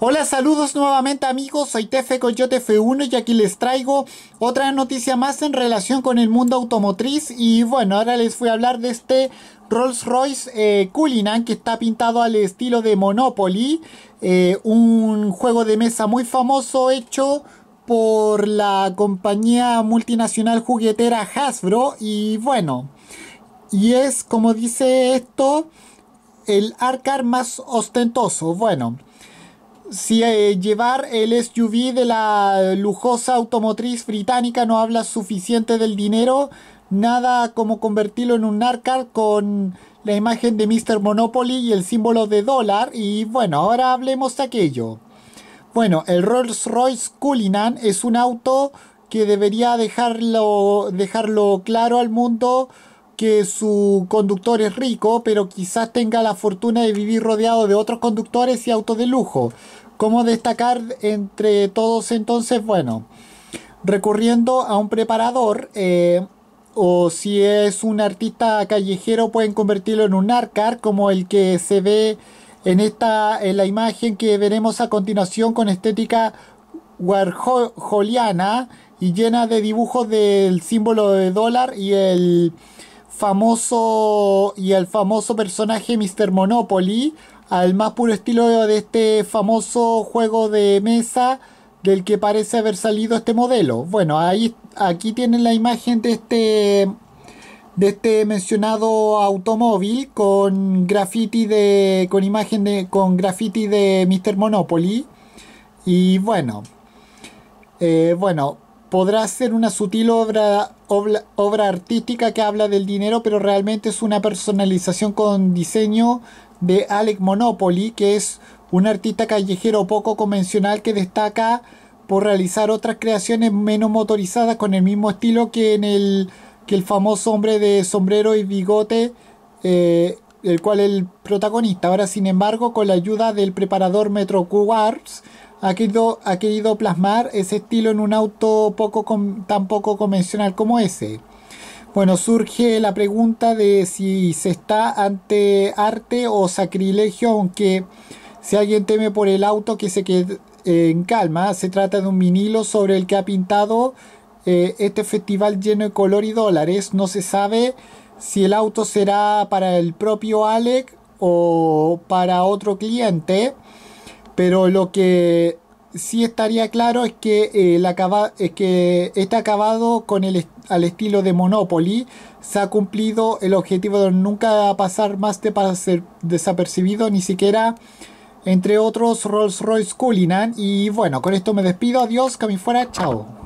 Hola, saludos nuevamente amigos, soy Tefe Coyote F1 y aquí les traigo otra noticia más en relación con el mundo automotriz y bueno, ahora les voy a hablar de este Rolls Royce eh, Cullinan que está pintado al estilo de Monopoly, eh, un juego de mesa muy famoso hecho por la compañía multinacional juguetera Hasbro y bueno, y es como dice esto, el arcar más ostentoso, bueno si eh, llevar el SUV de la lujosa automotriz británica no habla suficiente del dinero, nada como convertirlo en un NARCAR con la imagen de Mr. Monopoly y el símbolo de dólar. Y bueno, ahora hablemos de aquello. Bueno, el Rolls Royce Cullinan es un auto que debería dejarlo, dejarlo claro al mundo que su conductor es rico, pero quizás tenga la fortuna de vivir rodeado de otros conductores y autos de lujo. ¿Cómo destacar entre todos entonces? Bueno, recurriendo a un preparador, eh, o si es un artista callejero, pueden convertirlo en un arcar, como el que se ve en, esta, en la imagen que veremos a continuación con estética warholiana y llena de dibujos del símbolo de dólar y el famoso y al famoso personaje Mr. Monopoly, al más puro estilo de este famoso juego de mesa del que parece haber salido este modelo. Bueno, ahí aquí tienen la imagen de este de este mencionado automóvil con graffiti de con imagen de con graffiti de Mr. Monopoly y bueno, eh, bueno, podrá ser una sutil obra obra, artística que habla del dinero, pero realmente es una personalización con diseño de Alec Monopoly, que es un artista callejero poco convencional que destaca por realizar otras creaciones menos motorizadas con el mismo estilo que en el que el famoso hombre de sombrero y bigote eh, el cual el protagonista, ahora sin embargo, con la ayuda del preparador Metro Quartz, ha querido, ha plasmar ese estilo en un auto poco tan poco convencional como ese. Bueno, surge la pregunta de si se está ante arte o sacrilegio, aunque si alguien teme por el auto que se quede en calma, se trata de un vinilo sobre el que ha pintado eh, este festival lleno de color y dólares. No se sabe si el auto será para el propio Alec o para otro cliente. Pero lo que sí estaría claro es que, el es que este acabado con el al estilo de Monopoly se ha cumplido el objetivo de nunca pasar más de para ser desapercibido, ni siquiera entre otros Rolls Royce Cullinan. Y bueno, con esto me despido, adiós, que me fuera, chao.